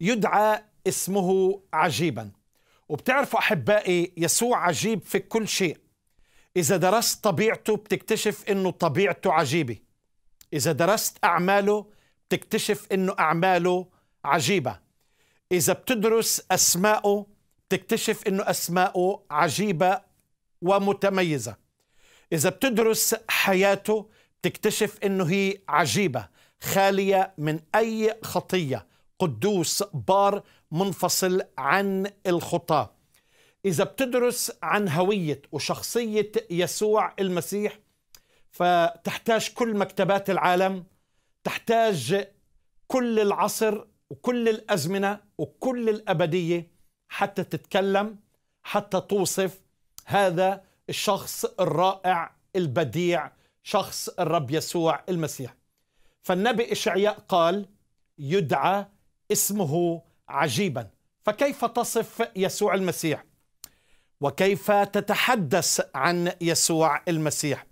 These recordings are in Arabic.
يدعى اسمه عجيبا وبتعرفوا أحبائي يسوع عجيب في كل شيء إذا درست طبيعته بتكتشف إنه طبيعته عجيبة إذا درست أعماله بتكتشف إنه أعماله عجيبة إذا بتدرس أسماءه بتكتشف إنه أسماءه عجيبة ومتميزة إذا بتدرس حياته بتكتشف إنه هي عجيبة خالية من أي خطية قدوس بار منفصل عن الخطاة إذا بتدرس عن هوية وشخصية يسوع المسيح فتحتاج كل مكتبات العالم تحتاج كل العصر وكل الأزمنة وكل الأبدية حتى تتكلم حتى توصف هذا الشخص الرائع البديع شخص الرب يسوع المسيح فالنبي إشعياء قال يدعى اسمه عجيبا فكيف تصف يسوع المسيح وكيف تتحدث عن يسوع المسيح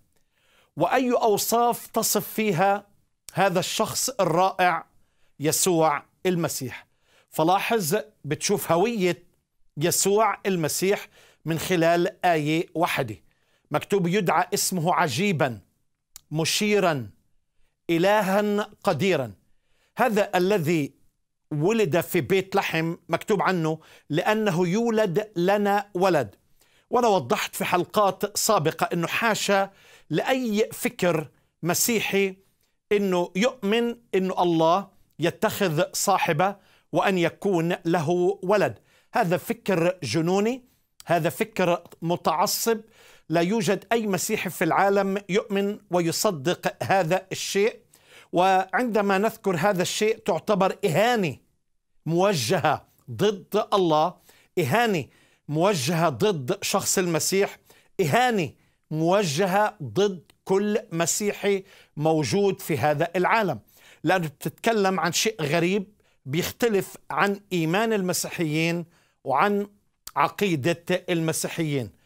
واي اوصاف تصف فيها هذا الشخص الرائع يسوع المسيح فلاحظ بتشوف هويه يسوع المسيح من خلال ايه واحده مكتوب يدعى اسمه عجيبا مشيرا الها قديرا هذا الذي ولد في بيت لحم مكتوب عنه لأنه يولد لنا ولد وأنا وضحت في حلقات سابقة أنه حاشا لأي فكر مسيحي أنه يؤمن أنه الله يتخذ صاحبة وأن يكون له ولد هذا فكر جنوني هذا فكر متعصب لا يوجد أي مسيحي في العالم يؤمن ويصدق هذا الشيء وعندما نذكر هذا الشيء تعتبر إهانة موجهة ضد الله إهانة موجهة ضد شخص المسيح إهانة موجهة ضد كل مسيحي موجود في هذا العالم لأنه بتتكلم عن شيء غريب بيختلف عن إيمان المسيحيين وعن عقيدة المسيحيين